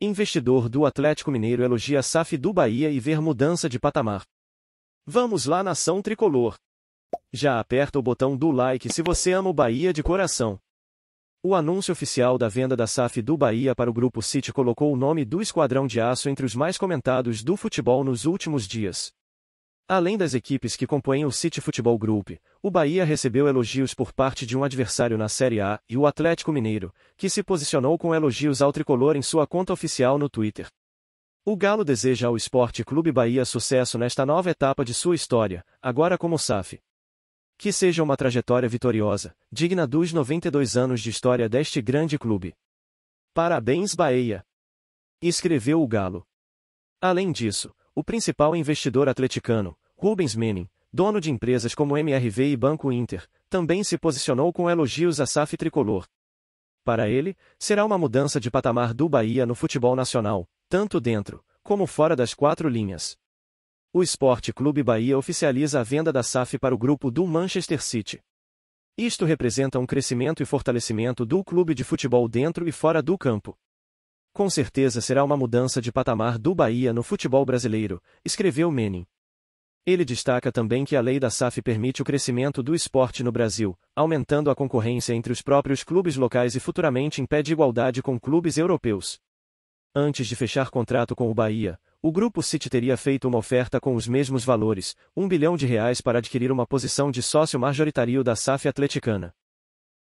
Investidor do Atlético Mineiro elogia SAF do Bahia e ver mudança de patamar. Vamos lá nação tricolor. Já aperta o botão do like se você ama o Bahia de coração. O anúncio oficial da venda da SAF do Bahia para o Grupo City colocou o nome do Esquadrão de Aço entre os mais comentados do futebol nos últimos dias. Além das equipes que compõem o City Futebol Group, o Bahia recebeu elogios por parte de um adversário na Série A e o Atlético Mineiro, que se posicionou com elogios ao tricolor em sua conta oficial no Twitter. O Galo deseja ao Esporte Clube Bahia sucesso nesta nova etapa de sua história, agora como SAF. Que seja uma trajetória vitoriosa, digna dos 92 anos de história deste grande clube. Parabéns, Bahia! Escreveu o Galo. Além disso, o principal investidor atleticano, Rubens Menin, dono de empresas como MRV e Banco Inter, também se posicionou com elogios à SAF tricolor. Para ele, será uma mudança de patamar do Bahia no futebol nacional, tanto dentro como fora das quatro linhas. O Esporte Clube Bahia oficializa a venda da SAF para o grupo do Manchester City. Isto representa um crescimento e fortalecimento do clube de futebol dentro e fora do campo. Com certeza será uma mudança de patamar do Bahia no futebol brasileiro, escreveu Menin. Ele destaca também que a lei da SAF permite o crescimento do esporte no Brasil, aumentando a concorrência entre os próprios clubes locais e futuramente impede igualdade com clubes europeus. Antes de fechar contrato com o Bahia, o grupo City teria feito uma oferta com os mesmos valores, um bilhão de reais para adquirir uma posição de sócio majoritário da SAF atleticana.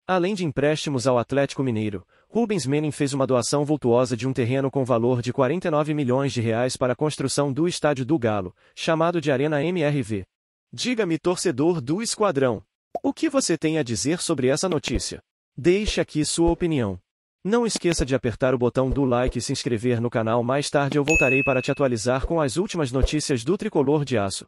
Além de empréstimos ao Atlético Mineiro, Rubens Menin fez uma doação vultuosa de um terreno com valor de 49 milhões de reais para a construção do Estádio do Galo, chamado de Arena MRV. Diga-me, torcedor do esquadrão, o que você tem a dizer sobre essa notícia? Deixe aqui sua opinião. Não esqueça de apertar o botão do like e se inscrever no canal. Mais tarde eu voltarei para te atualizar com as últimas notícias do tricolor de aço.